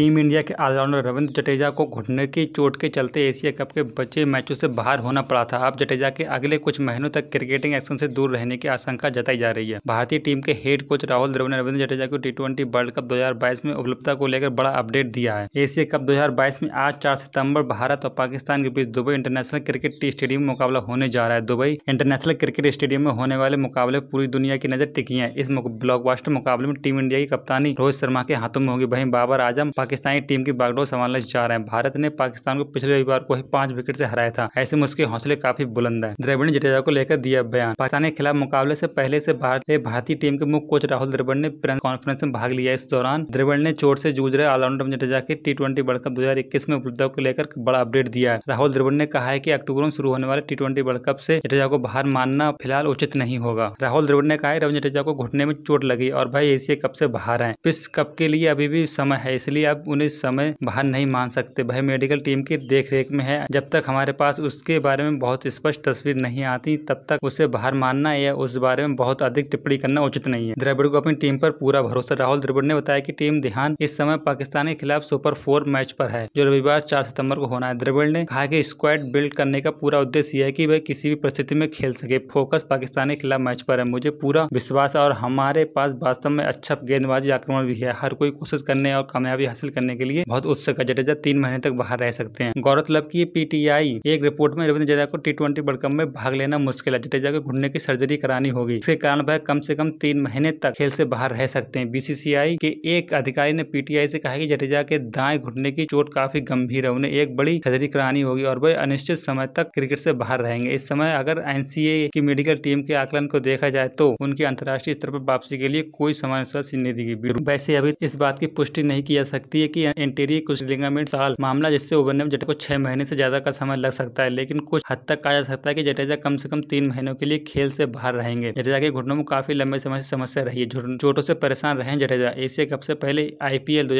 team India के allrounder Ravindra Jadeja को घुटने की चोट के चलते एशिया कप के बचे मैचों से बाहर होना पड़ा था अब जडेजा के अगले कुछ महीनों तक क्रिकेटिंग एक्शन से दूर रहने की आशंका जताई जा रही है भारतीय टीम के हेड कोच राहुल द्रविड़ ने रविंद्र जडेजा को टी ट्वेंटी वर्ल्ड कप दो में उपलब्धता को लेकर बड़ा अपडेट दिया है एशिया कप दो में आज चार सितम्बर भारत और पाकिस्तान के बीच दुबई इंटरनेशनल क्रिकेट स्टेडियम में मुकाबला होने जा रहा है दुबई इंटरनेशनल क्रिकेट स्टेडियम में होने वाले मुकाबले पूरी दुनिया की नजर टिकी है इस ब्लॉकबास्टर मुकाबले में टीम इंडिया की कप्तानी रोहित शर्मा के हाथों में होगी वहीं बाबर आजम पाकिस्तानी टीम की बागडोर संभालने जा रहे हैं भारत ने पाकिस्तान को पिछले रविवार को ही पांच विकेट से हराया था ऐसे में उसके हौसले काफी बुलंद है द्रविड़ जडेजा को लेकर दिया बयान पाकिस्तान के खिलाफ मुकाबले से पहले से भारतीय भारतीय टीम के मुख्य कोच राहुल द्रविड़ ने प्रेस कॉन्फ्रेंस में भाग लिया इस दौरान द्रविड़ ने चोट से जूझ रहे ऑलराउंडर जडेजा के टी ट्वेंटी वर्ल्ड कप दो में उपलब्ध को लेकर बड़ा अपडेट दिया है राहुल द्रविड़ ने कहा है की अक्टूबर में शुरू होने वाले टी ट्वेंटी वर्ल्ड कप से जडेजा को बाहर मानना फिलहाल उचित नहीं होगा राहुल द्रविड़ ने कहा रविंद्र जडेजा को घुटने में चोट लगी और भाई एशिया कप से बाहर है इस कप के लिए अभी भी समय है इसलिए अब अब उन्हें समय बाहर नहीं मान सकते वह मेडिकल टीम की देखरेख में है जब तक हमारे पास उसके बारे में बहुत स्पष्ट तस्वीर नहीं आती तब तक उसे बाहर मानना या उस बारे में बहुत अधिक टिप्पणी करना उचित नहीं है द्रविड़ को अपनी टीम पर पूरा भरोसा राहुल द्रविड़ ने बताया कि टीम ध्यान इस समय पाकिस्तान के खिलाफ सुपर फोर मैच पर है जो रविवार चार सितंबर को होना है द्रविड़ ने कहा कि स्क्वाड बिल्ड करने का पूरा उद्देश्य यह है कि वह किसी भी परिस्थिति में खेल सके फोकस पाकिस्तान के खिलाफ मैच पर है मुझे पूरा विश्वास और हमारे पास वास्तव में अच्छा गेंदबाजी आक्रमण भी है हर कोई कोशिश करने और कामयाबी हासिल हासिल करने के लिए बहुत उत्सुक है जडेजा तीन महीने तक बाहर रह सकते हैं गौरतलब की पीटीआई एक रिपोर्ट में रविंद्र जडेजा को टी ट्वेंटी वर्ल्ड कप में भाग लेना मुश्किल है जडेजा को घुटने की सर्जरी करानी होगी इसके कारण वह कम से कम तीन महीने तक खेल से बाहर रह सकते हैं बीसीसीआई के एक अधिकारी ने पीटीआई से कहा कि जडेजा के दाएं घुटने की चोट काफी गंभीर है उन्हें एक बड़ी सर्जरी करानी होगी और वह अनिश्चित समय तक क्रिकेट से बाहर रहेंगे इस समय अगर एनसीए की मेडिकल टीम के आकलन को देखा जाए तो उनकी अंतर्राष्ट्रीय स्तर पर वापसी के लिए कोई समय नहीं दी गई वैसे अभी इस बात की पुष्टि नहीं की जा सकती सकती है कि एंटेरियर कुछ लिगामेंट साल मामला जिससे उबरने में जडेजा को छह महीने से ज्यादा का समय लग सकता है लेकिन कुछ हद तक कहा जा सकता है कि जटेजा कम से कम तीन महीनों के लिए खेल से बाहर रहेंगे जटेजा के घुटनों में काफी लंबे समय से समस्या रही है चोटों से परेशान रहे जटेजा एशिया कप से पहले आईपीएल दो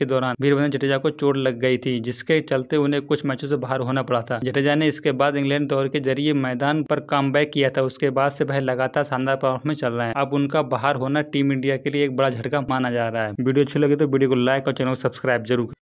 के दौरान वीरभद्र जडेजा को चोट लग गई थी जिसके चलते उन्हें कुछ मैचों से बाहर होना पड़ा था जटेजा ने इसके बाद इंग्लैंड दौर के जरिए मैदान पर कम किया था उसके बाद से वह लगातार शानदार परफॉर्म चल रहे हैं अब उनका बाहर होना टीम इंडिया के लिए एक बड़ा झटका माना जा रहा है वीडियो अच्छी लगे तो वीडियो को लाइक और चैनल सब्सक्राइब जरूर